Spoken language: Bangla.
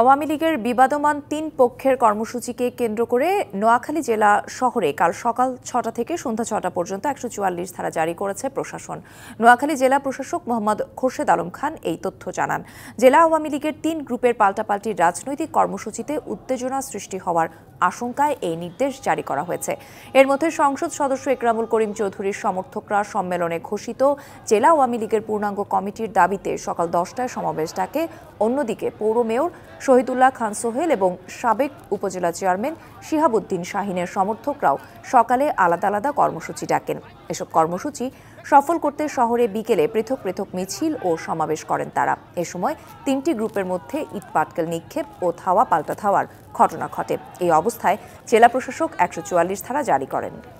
আওয়ামী লীগের বিবাদমান তিন পক্ষের কর্মসূচিকে কেন্দ্র করে নোয়াখালী জেলা শহরে কাল সকাল ছটা থেকে সন্ধ্যা ছটা পর্যন্ত একশো চুয়াল্লিশ ধারা জারি করেছে প্রশাসন নোয়াখালী জেলা প্রশাসক মোহাম্মদ খোরশেদ আলম খান এই তথ্য জানান জেলা আওয়ামী লীগের তিন গ্রুপের পাল্টাপাল্টি রাজনৈতিক কর্মসূচিতে উত্তেজনা সৃষ্টি হওয়ার আশঙ্কায় এই নির্দেশ জারি করা হয়েছে এর মধ্যে সংসদ সদস্য একরামুল করিম চৌধুরীর সমর্থকরা সম্মেলনে ঘোষিত জেলা আওয়ামী লীগের পূর্ণাঙ্গ কমিটির দাবিতে সকাল দশটায় সমাবেশ ডাকে অন্যদিকে পৌর মেয়র শহীদুল্লাহ খান সোহেল এবং সাবেক উপজেলা চেয়ারম্যান শিহাবুদ্দিন শাহিনের সমর্থকরাও সকালে আলাদা আলাদা কর্মসূচি ডাকেন এসব কর্মসূচি সফল করতে শহরে বিকেলে পৃথক পৃথক মিছিল ও সমাবেশ করেন তারা এ সময় তিনটি গ্রুপের মধ্যে ইটপাটকেল নিক্ষেপ ও থাওয়া পাল্টা থাওয়ার ঘটনা ঘটে এই অবস্থায় জেলা প্রশাসক একশো ধারা জারি করেন